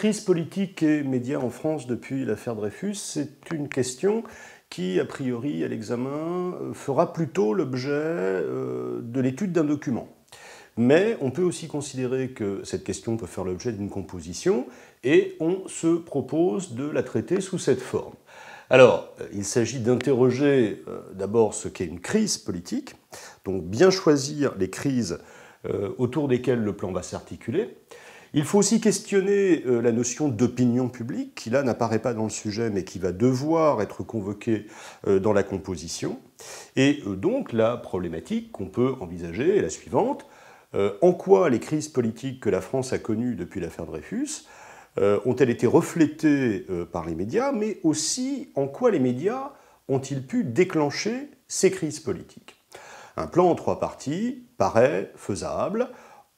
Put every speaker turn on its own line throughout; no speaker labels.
Crise politique et médias en France depuis l'affaire Dreyfus, c'est une question qui, a priori, à l'examen, euh, fera plutôt l'objet euh, de l'étude d'un document. Mais on peut aussi considérer que cette question peut faire l'objet d'une composition et on se propose de la traiter sous cette forme. Alors, euh, il s'agit d'interroger d'abord ce qu'est une crise politique, donc bien choisir les crises autour desquelles le plan va s'articuler, il faut aussi questionner euh, la notion d'opinion publique, qui là n'apparaît pas dans le sujet, mais qui va devoir être convoquée euh, dans la composition. Et euh, donc la problématique qu'on peut envisager est la suivante. en quoi les crises politiques que la France a connues depuis l'affaire Dreyfus ont-elles été reflétées par les médias, mais aussi en quoi les médias ont-ils pu déclencher ces crises politiques Un plan en trois parties paraît faisable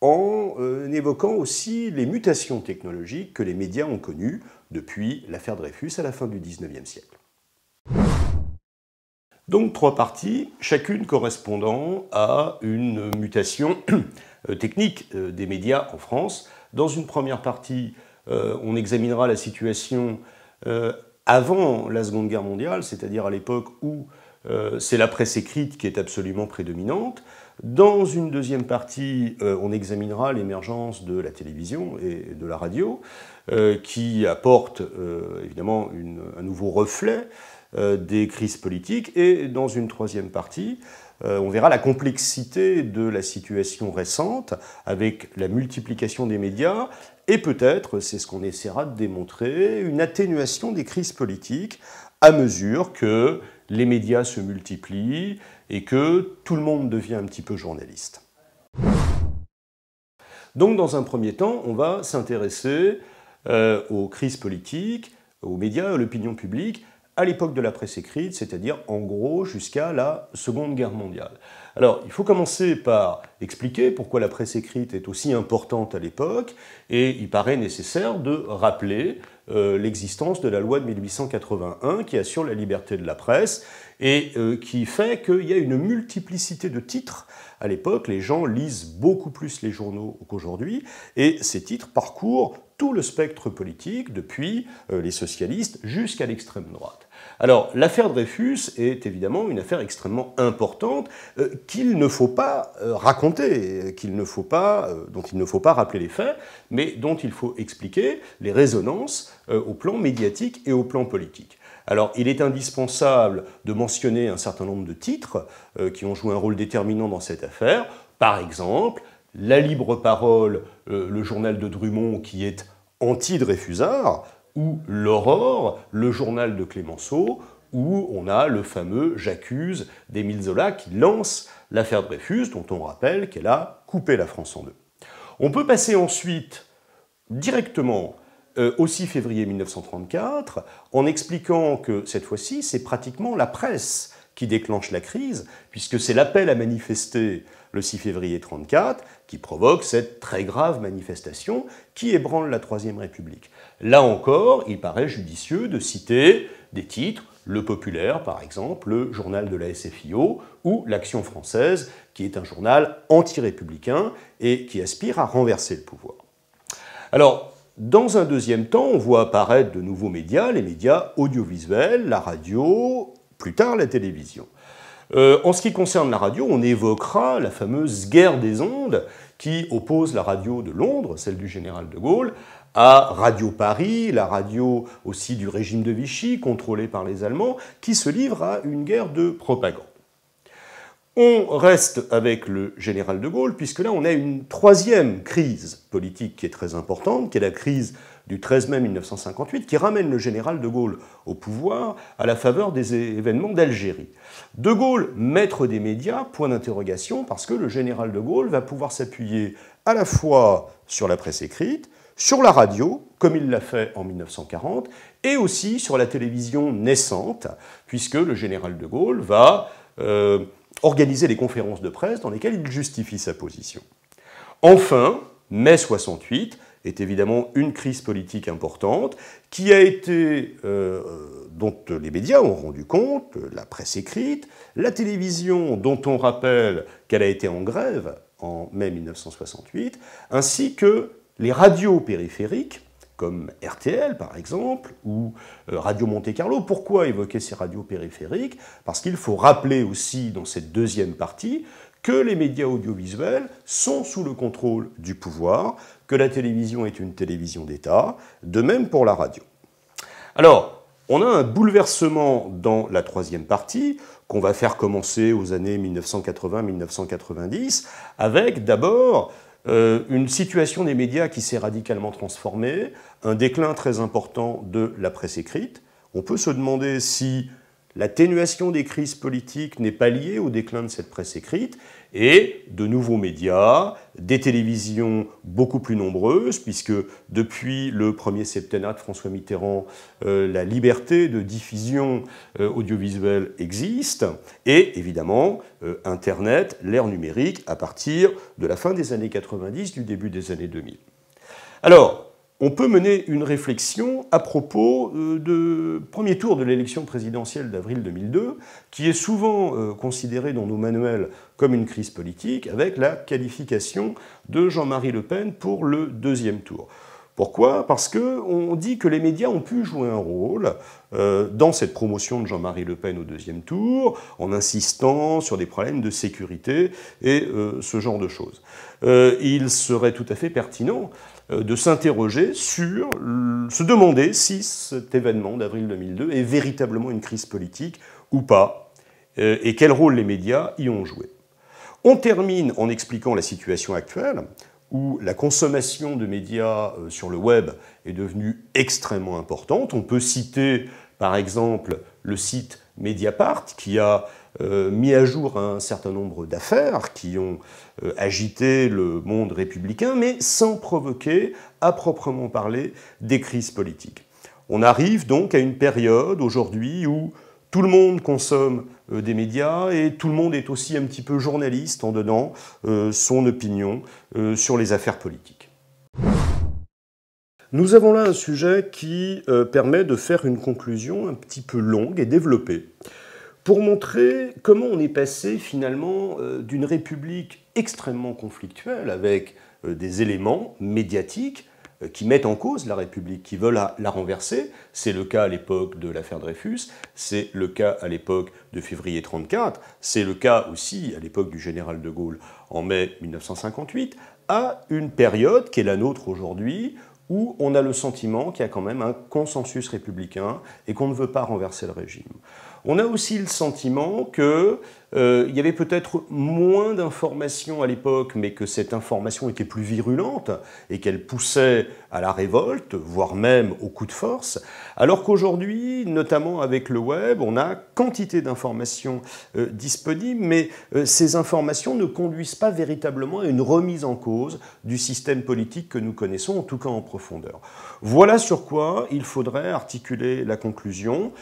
en euh, évoquant aussi les mutations technologiques que les médias ont connues depuis l'affaire Dreyfus à la fin du 19e siècle. Donc trois parties, chacune correspondant à une mutation euh, technique euh, des médias en France. Dans une première partie, on examinera la situation avant la Seconde Guerre mondiale, c'est-à-dire à, l'époque où c'est la presse écrite qui est absolument prédominante. Dans une deuxième partie, euh, on examinera l'émergence de la télévision et de la radio, euh, qui apporte euh, évidemment un nouveau reflet des crises politiques. Et dans une troisième partie, euh, on verra la complexité de la situation récente avec la multiplication des médias et peut-être, c'est ce qu'on essaiera de démontrer, une atténuation des crises politiques à mesure que les médias se multiplient et que tout le monde devient un petit peu journaliste. Donc dans un premier temps, on va s'intéresser euh, aux crises politiques, aux médias, à l'opinion publique, à l'époque de la presse écrite, c'est-à-dire en gros jusqu'à la Seconde Guerre mondiale. Alors, il faut commencer par expliquer pourquoi la presse écrite est aussi importante à l'époque, et il paraît nécessaire de rappeler euh, l'existence de la loi de 1881 qui assure la liberté de la presse et euh, qui fait qu'il y a une multiplicité de titres. À l'époque, les gens lisent beaucoup plus les journaux qu'aujourd'hui et ces titres parcourent tout le spectre politique, depuis euh, les socialistes jusqu'à l'extrême droite. Alors, l'affaire Dreyfus est évidemment une affaire extrêmement importante euh, qu'il ne faut pas euh, raconter, euh, qu'il ne faut pas, dont il ne faut pas rappeler les faits, mais dont il faut expliquer les résonances au plan médiatique et au plan politique. Alors, il est indispensable de mentionner un certain nombre de titres qui ont joué un rôle déterminant dans cette affaire. Par exemple, La Libre Parole, le journal de Drummond qui est anti-Dreyfusard, ou L'Aurore, le journal de Clémenceau, où on a le fameux J'accuse d'Émile Zola qui lance l'affaire Dreyfus, dont on rappelle qu'elle a coupé la France en deux. On peut passer ensuite directement euh, au 6 février 1934 en expliquant que cette fois-ci, c'est pratiquement la presse qui déclenche la crise, puisque c'est l'appel à manifester le 6 février 34 qui provoque cette très grave manifestation qui ébranle la Troisième République. Là encore, il paraît judicieux de citer des titres, Le Populaire par exemple, le journal de la SFIO, ou l'Action française, qui est un journal anti-républicain et qui aspire à renverser le pouvoir. Alors, dans un deuxième temps, on voit apparaître de nouveaux médias, les médias audiovisuels, la radio, plus tard la télévision. Euh, en ce qui concerne la radio, on évoquera la fameuse guerre des ondes qui oppose la radio de Londres, celle du général de Gaulle, à Radio Paris, la radio aussi du régime de Vichy, contrôlée par les Allemands, qui se livre à une guerre de propagande. On reste avec le général de Gaulle, puisque là on a une troisième crise politique qui est très importante, qui est la crise du 13 mai 1958 qui ramène le général de Gaulle au pouvoir à la faveur des événements d'Algérie. De Gaulle, maître des médias, point d'interrogation, parce que le général de Gaulle va pouvoir s'appuyer à la fois sur la presse écrite, sur la radio, comme il l'a fait en 1940, et aussi sur la télévision naissante, puisque le général de Gaulle va euh, organiser des conférences de presse dans lesquelles il justifie sa position. Enfin, mai 68, est évidemment une crise politique importante qui a été, euh, euh, dont les médias ont rendu compte, la presse écrite, la télévision dont on rappelle qu'elle a été en grève en mai 1968, ainsi que les radios périphériques comme RTL par exemple, ou euh, Radio Monte Carlo. Pourquoi évoquer ces radios périphériques Parce qu'il faut rappeler aussi dans cette deuxième partie que les médias audiovisuels sont sous le contrôle du pouvoir, que la télévision est une télévision d'État, de même pour la radio. Alors, on a un bouleversement dans la troisième partie qu'on va faire commencer aux années 1980-1990, avec d'abord euh, une situation des médias qui s'est radicalement transformée, un déclin très important de la presse écrite. On peut se demander si L'atténuation des crises politiques n'est pas liée au déclin de cette presse écrite et de nouveaux médias, des télévisions beaucoup plus nombreuses, puisque depuis le premier septennat de François Mitterrand, euh, la liberté de diffusion euh, audiovisuelle existe, et évidemment euh, Internet, l'ère numérique, à partir de la fin des années 90, du début des années 2000. Alors, on peut mener une réflexion à propos euh, du premier tour de l'élection présidentielle d'avril 2002, qui est souvent euh, considéré dans nos manuels comme une crise politique, avec la qualification de Jean-Marie Le Pen pour le deuxième tour. Pourquoi Parce que on dit que les médias ont pu jouer un rôle euh, dans cette promotion de Jean-Marie Le Pen au deuxième tour, en insistant sur des problèmes de sécurité et euh, ce genre de choses. Euh, il serait tout à fait pertinent de s'interroger sur, se demander si cet événement d'avril 2002 est véritablement une crise politique ou pas, et quel rôle les médias y ont joué. On termine en expliquant la situation actuelle où la consommation de médias euh, sur le web est devenue extrêmement importante. On peut citer par exemple le site Mediapart qui a euh, mis à jour un certain nombre d'affaires qui ont euh, agité le monde républicain, mais sans provoquer, à proprement parler, des crises politiques. On arrive donc à une période aujourd'hui où tout le monde consomme euh, des médias et tout le monde est aussi un petit peu journaliste en donnant euh, son opinion euh, sur les affaires politiques. Nous avons là un sujet qui permet de faire une conclusion un petit peu longue et développée pour montrer comment on est passé finalement d'une république extrêmement conflictuelle avec des éléments médiatiques euh, qui mettent en cause la République, qui veulent la, renverser. C'est le cas à l'époque de l'affaire Dreyfus, c'est le cas à l'époque de février 34, c'est le cas aussi à l'époque du général de Gaulle en mai 1958, à une période qui est la nôtre aujourd'hui, où on a le sentiment qu'il y a quand même un consensus républicain et qu'on ne veut pas renverser le régime. On a aussi le sentiment que euh, il y avait peut-être moins d'informations à l'époque, mais que cette information était plus virulente et qu'elle poussait à la révolte, voire même au coup de force. Alors qu'aujourd'hui, notamment avec le web, on a quantité d'informations euh, disponibles, mais euh, ces informations ne conduisent pas véritablement à une remise en cause du système politique que nous connaissons, en tout cas en profondeur. Voilà sur quoi il faudrait articuler la conclusion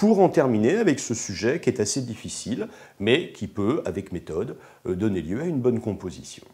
pour en terminer avec ce sujet qui est assez difficile, mais qui peut, avec méthode, euh, donner lieu à une bonne composition.